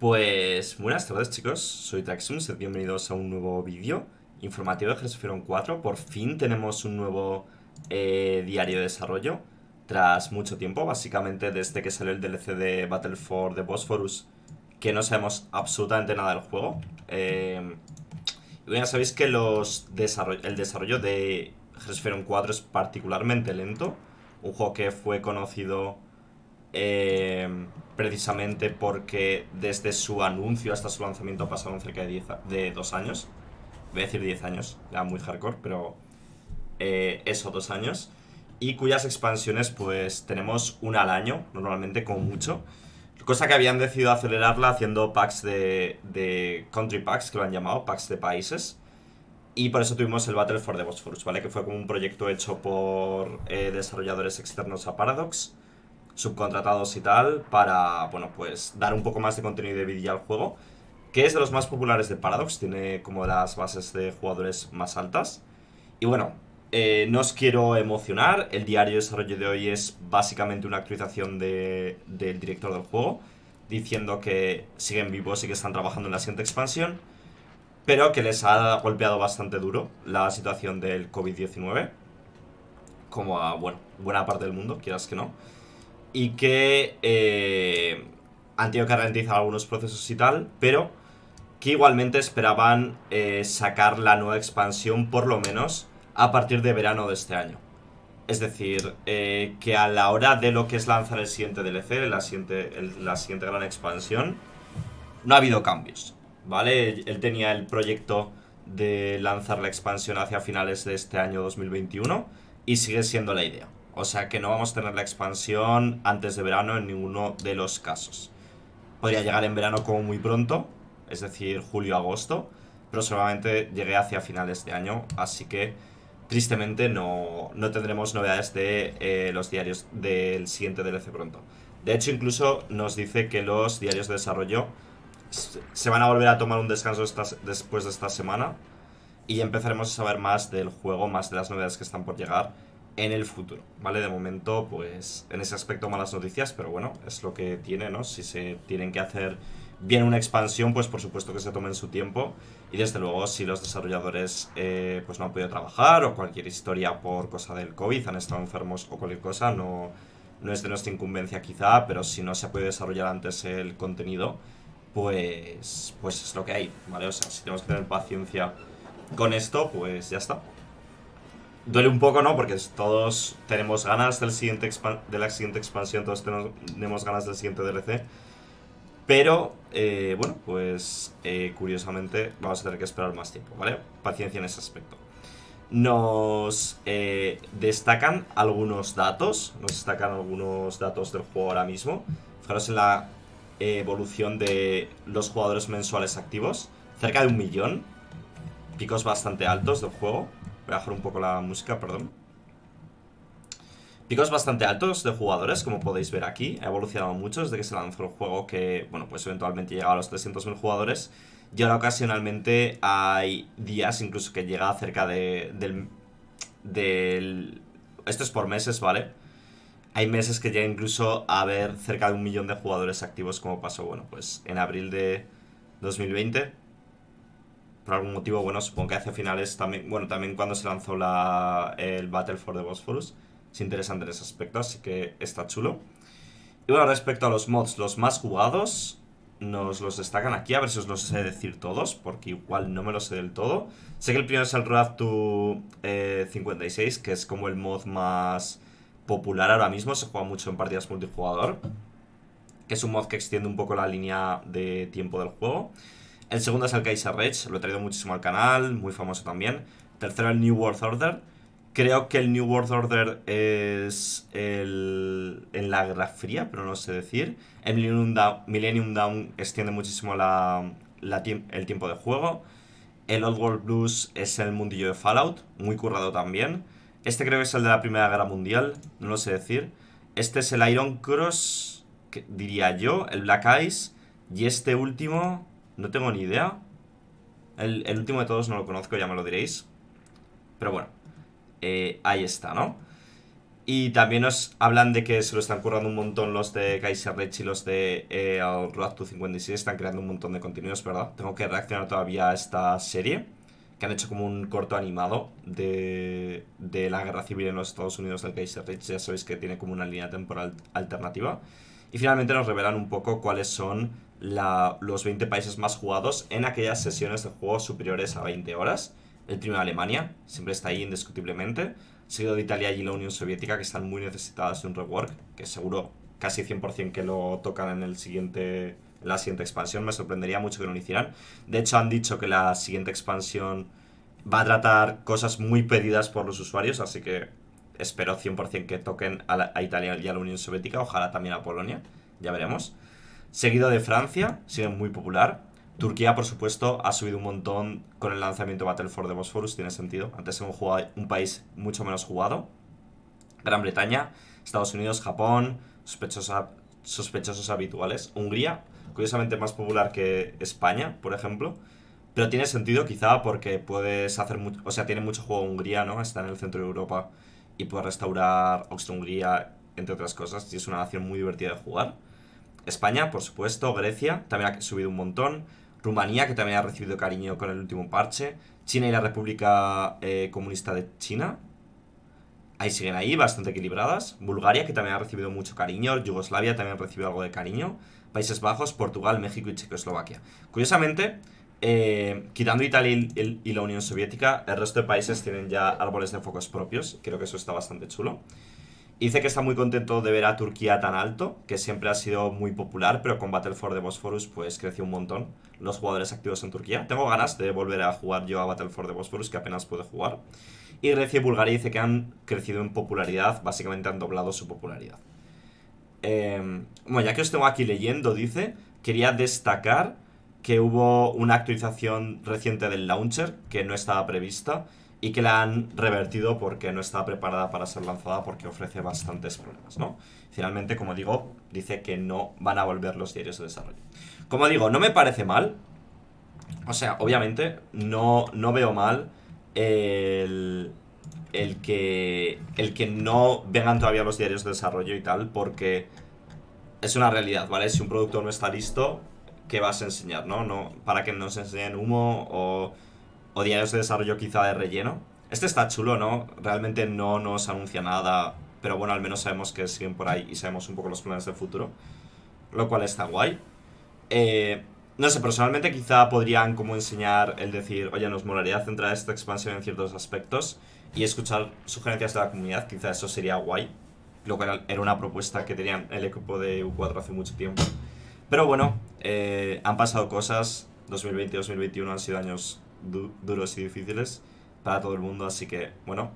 Pues buenas tardes chicos, soy Traxun, bienvenidos a un nuevo vídeo informativo de Genesis 4. Por fin tenemos un nuevo eh, diario de desarrollo tras mucho tiempo, básicamente desde que salió el DLC de Battle for the Bosphorus, que no sabemos absolutamente nada del juego. Em, ya sabéis que los el desarrollo de Genesis 4 es particularmente lento, un juego que fue conocido eh, precisamente porque desde su anuncio hasta su lanzamiento ha cerca de, de dos años. Voy a decir diez años, era muy hardcore, pero eh, eso, dos años. Y cuyas expansiones pues tenemos una al año, normalmente con mucho. Cosa que habían decidido acelerarla haciendo packs de, country packs, que lo han llamado, packs de países. Y por eso tuvimos el Battle for the Bosphorus, ¿vale? Que fue como un proyecto hecho por eh, desarrolladores externos a Paradox subcontratados y tal, para, bueno, pues dar un poco más de contenido de vídeo al juego, que es de los más populares de Paradox, tiene como las bases de jugadores más altas. Y bueno, eh, no os quiero emocionar, el diario de desarrollo de hoy es básicamente una actualización del director del juego, diciendo que siguen vivos y que están trabajando en la siguiente expansión, pero que les ha golpeado bastante duro la situación del COVID-19, como a, bueno, buena parte del mundo, quieras que no y que eh, han tenido que ralentizar algunos procesos y tal, pero que igualmente esperaban eh, sacar la nueva expansión por lo menos a partir de verano de este año. Es decir, eh, que a la hora de lo que es lanzar el siguiente DLC, la siguiente, la siguiente gran expansión, no ha habido cambios, ¿vale? Él tenía el proyecto de lanzar la expansión hacia finales de este año 2021 y sigue siendo la idea. O sea que no vamos a tener la expansión antes de verano en ninguno de los casos. Podría llegar en verano como muy pronto, es decir, julio-agosto, pero solamente llegué hacia finales de año, así que tristemente no, no tendremos novedades de eh, los diarios del siguiente DLC pronto. De hecho, incluso nos dice que los diarios de desarrollo se van a volver a tomar un descanso después de esta semana y empezaremos a saber más del juego, más de las novedades que están por llegar en el futuro, ¿vale? De momento, pues en ese aspecto malas noticias, pero bueno, es lo que tiene, ¿no? Si se tienen que hacer bien una expansión, pues por supuesto que se tomen su tiempo y desde luego si los desarrolladores eh, pues no han podido trabajar o cualquier historia por cosa del COVID, han estado enfermos o cualquier cosa, no, no es de nuestra incumbencia quizá, pero si no se ha podido desarrollar antes el contenido, pues, pues es lo que hay, ¿vale? O sea, si tenemos que tener paciencia con esto, pues ya está duele un poco, ¿no? Porque todos tenemos ganas del siguiente de la siguiente expansión, todos tenemos ganas del siguiente DLC. Pero, eh, bueno, pues eh, curiosamente vamos a tener que esperar más tiempo, ¿vale? Paciencia en ese aspecto. Nos eh, destacan algunos datos, nos destacan algunos datos del juego ahora mismo. Fijaros en la evolución de los jugadores mensuales activos, cerca de un millón, picos bastante altos del juego. Voy a bajar un poco la música, perdón. Picos bastante altos de jugadores, como podéis ver aquí. Ha evolucionado mucho desde que se lanzó el juego que, bueno, pues eventualmente llega a los 300.000 jugadores. Y ahora ocasionalmente hay días incluso que llega cerca de, del, del... Esto es por meses, ¿vale? Hay meses que llega incluso a haber cerca de un millón de jugadores activos como pasó, bueno, pues en abril de 2020 por algún motivo, bueno, supongo que hace finales también, bueno, también cuando se lanzó la, el Battle for the Bosphorus, es interesante en ese aspecto, así que está chulo. Y bueno, respecto a los mods, los más jugados nos los destacan aquí, a ver si os los sé decir todos, porque igual no me los sé del todo. Sé que el primero es el Road to 56, eh, que es como el mod más popular ahora mismo, se juega mucho en partidas multijugador, que es un mod que extiende un poco la línea de tiempo del juego. El segundo es el Kaiser Rage, lo he traído muchísimo al canal, muy famoso también. Tercero el New World Order. Creo que el New World Order es el, en la Guerra Fría, pero no sé decir. El Millennium Down, extiende muchísimo la, el tiempo de juego. El Old World Blues es el mundillo de Fallout, muy currado también. Este creo que es el de la Primera Guerra Mundial, no lo sé decir. Este es el Iron Cross, diría yo, el Black Ice. Y este último, no tengo ni idea. El, último de todos no lo conozco, ya me lo diréis. Pero bueno, eh, ahí está, ¿no? Y también nos hablan de que se lo están currando un montón los de Kaiser Rich y los de eh, Road 56. Están creando un montón de contenidos, ¿verdad? Tengo que reaccionar todavía a esta serie. Que han hecho como un corto animado de, de la guerra civil en los Estados Unidos del Kaiser Ya sabéis que tiene como una línea temporal alternativa. Y finalmente nos revelan un poco cuáles son la, los 20 países más jugados en aquellas sesiones de juegos superiores a 20 horas. El primero de Alemania, siempre está ahí indiscutiblemente. Seguido de Italia y la Unión Soviética, que están muy necesitadas de un rework, que seguro casi 100% que lo tocan en el siguiente la siguiente expansión. Me sorprendería mucho que no lo hicieran. De hecho, han dicho que la siguiente expansión va a tratar cosas muy pedidas por los usuarios, así que espero 100% que toquen a Italia y a la Unión Soviética, ojalá también a Polonia, ya veremos. Seguido de Francia, sigue muy popular. Turquía, por supuesto, ha subido un montón con el lanzamiento Battle for the Bosphorus, tiene sentido. Antes era un, jugado, un país mucho menos jugado. Gran Bretaña, Estados Unidos, Japón, sospechosos habituales. Hungría, curiosamente más popular que España, por ejemplo. Pero tiene sentido quizá porque puedes hacer mucho... O sea, tiene mucho juego Hungría, ¿no? Está en el centro de Europa y puede restaurar Austria-Hungría, entre otras cosas. Y es una nación muy divertida de jugar. España, por supuesto, Grecia también ha subido un montón, Rumanía, que también ha recibido cariño con el último parche, China y la República eh, Comunista de China, ahí siguen ahí, bastante equilibradas, Bulgaria, que también ha recibido mucho cariño, Yugoslavia también ha recibido algo de cariño, Países Bajos, Portugal, México y Checoslovaquia. Curiosamente, eh, quitando Italia y, y, la Unión Soviética, el resto de países tienen ya árboles de focos propios. Creo que eso está bastante chulo dice que está muy contento de ver a Turquía tan alto, que siempre ha sido muy popular, pero con Battle for the Bosphorus pues creció un montón los jugadores activos en Turquía. Tengo ganas de volver a jugar yo a Battle for the Bosphorus, que apenas puedo jugar. Y Grecia y Bulgaria dice que han crecido en popularidad, básicamente han doblado su popularidad. Em, bueno, ya que os tengo aquí leyendo, dice, quería destacar que hubo una actualización reciente del launcher que no estaba prevista y que la han revertido porque no está preparada para ser lanzada porque ofrece bastantes problemas, ¿no? Finalmente, como digo, dice que no van a volver los diarios de desarrollo. Como digo, no me parece mal. O sea, obviamente, no, no veo mal el, que, el que no vengan todavía los diarios de desarrollo y tal, porque es una realidad, ¿vale? Si un producto no está listo, ¿qué vas a enseñar, no? no para que no nos enseñen humo o o diarios de desarrollo quizá de relleno. Este está chulo, ¿no? Realmente no nos anuncia nada, pero bueno, al menos sabemos que siguen por ahí y sabemos un poco los planes del futuro, lo cual está guay. Eh, no sé, personalmente quizá podrían como enseñar el decir, oye, nos molaría centrar esta expansión en ciertos aspectos y escuchar sugerencias de la comunidad, quizá eso sería guay, lo cual era una propuesta que tenían el equipo de U4 hace mucho tiempo. Pero bueno, eh, han pasado cosas, 2020 y 2021 han sido años duros y difíciles para todo el mundo, así que, bueno,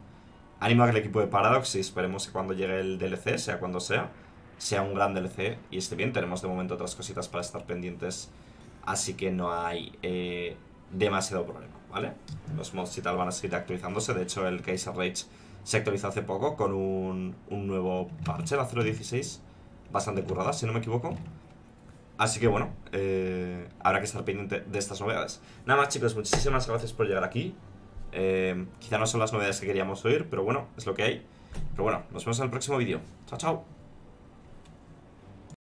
animo a que el equipo de Paradox y esperemos que cuando llegue el DLC, sea cuando sea, sea un gran DLC y esté bien. Tenemos de momento otras cositas para estar pendientes, así que no hay eh, demasiado problema, ¿vale? Los mods y tal van a seguir actualizándose, de hecho el Kaiser Rage se actualizó hace poco con un, un nuevo parche, la 0.16, bastante currada, si no me equivoco. Así que bueno, eh, habrá que estar pendiente de estas novedades. Nada más chicos, muchísimas gracias por llegar aquí. Eh, quizá no son las novedades que queríamos oír, pero bueno, es lo que hay. Pero bueno, nos vemos en el próximo vídeo. Chao, chao.